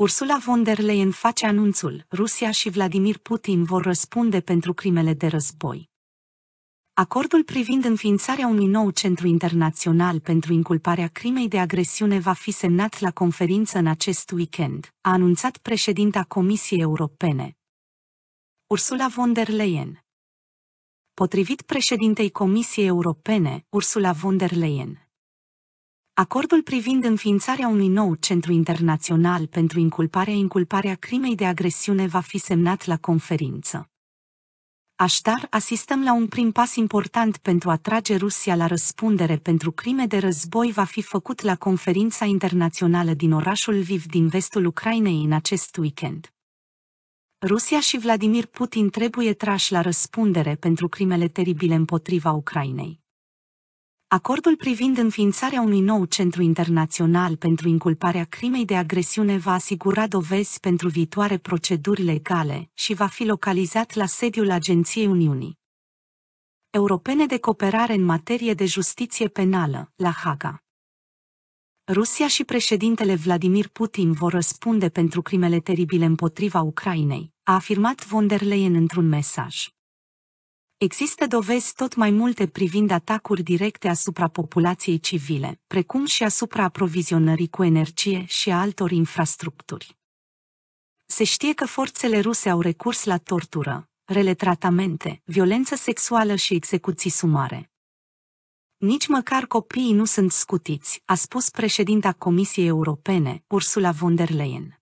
Ursula von der Leyen face anunțul, Rusia și Vladimir Putin vor răspunde pentru crimele de război. Acordul privind înființarea unui nou centru internațional pentru inculparea crimei de agresiune va fi semnat la conferință în acest weekend, a anunțat președinta Comisiei Europene. Ursula von der Leyen Potrivit președintei Comisiei Europene, Ursula von der Leyen, Acordul privind înființarea unui nou centru internațional pentru inculparea inculparea crimei de agresiune va fi semnat la conferință. Aștar asistăm la un prim pas important pentru a trage Rusia la răspundere pentru crime de război va fi făcut la conferința internațională din orașul Viv din vestul Ucrainei în acest weekend. Rusia și Vladimir Putin trebuie trași la răspundere pentru crimele teribile împotriva Ucrainei acordul privind înființarea unui nou centru internațional pentru inculparea crimei de agresiune va asigura dovezi pentru viitoare proceduri legale și va fi localizat la sediul Agenției Uniunii Europene de Cooperare în materie de justiție penală, la Haga. Rusia și președintele Vladimir Putin vor răspunde pentru crimele teribile împotriva Ucrainei, a afirmat von der Leyen într-un mesaj. Există dovezi tot mai multe privind atacuri directe asupra populației civile, precum și asupra aprovizionării cu energie și a altor infrastructuri. Se știe că forțele ruse au recurs la tortură, rele tratamente, violență sexuală și execuții sumare. Nici măcar copiii nu sunt scutiți, a spus președinta Comisiei Europene, Ursula von der Leyen.